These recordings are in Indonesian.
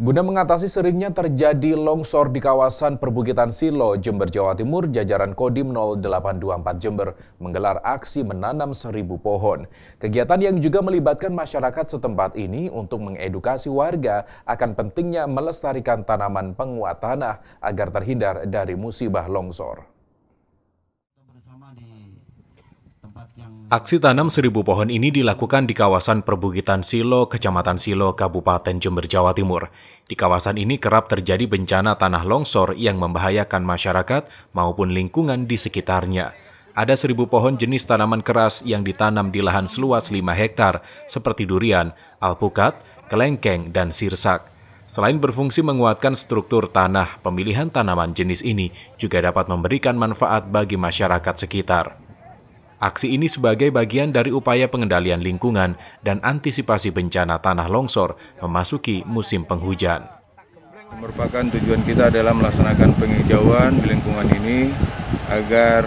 Guna mengatasi seringnya terjadi longsor di kawasan perbukitan Silo, Jember, Jawa Timur, jajaran Kodim 0824 Jember menggelar aksi menanam seribu pohon. Kegiatan yang juga melibatkan masyarakat setempat ini untuk mengedukasi warga akan pentingnya melestarikan tanaman penguat tanah agar terhindar dari musibah longsor. Aksi tanam seribu pohon ini dilakukan di kawasan perbukitan Silo, Kecamatan Silo, Kabupaten Jember, Jawa Timur. Di kawasan ini kerap terjadi bencana tanah longsor yang membahayakan masyarakat maupun lingkungan di sekitarnya. Ada seribu pohon jenis tanaman keras yang ditanam di lahan seluas 5 hektar seperti durian, alpukat, kelengkeng, dan sirsak. Selain berfungsi menguatkan struktur tanah, pemilihan tanaman jenis ini juga dapat memberikan manfaat bagi masyarakat sekitar. Aksi ini sebagai bagian dari upaya pengendalian lingkungan dan antisipasi bencana tanah longsor memasuki musim penghujan. Merupakan tujuan kita adalah melaksanakan penghijauan di lingkungan ini agar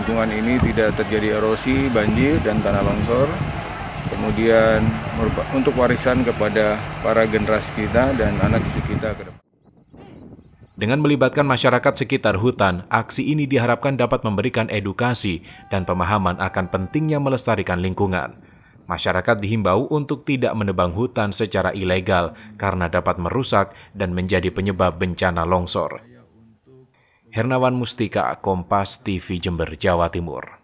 lingkungan ini tidak terjadi erosi, banjir, dan tanah longsor. Kemudian untuk warisan kepada para generasi kita dan anak cucu kita ke depan. Dengan melibatkan masyarakat sekitar hutan, aksi ini diharapkan dapat memberikan edukasi dan pemahaman akan pentingnya melestarikan lingkungan. Masyarakat dihimbau untuk tidak menebang hutan secara ilegal karena dapat merusak dan menjadi penyebab bencana longsor. Hernawan Mustika, Kompas TV Jember, Jawa Timur.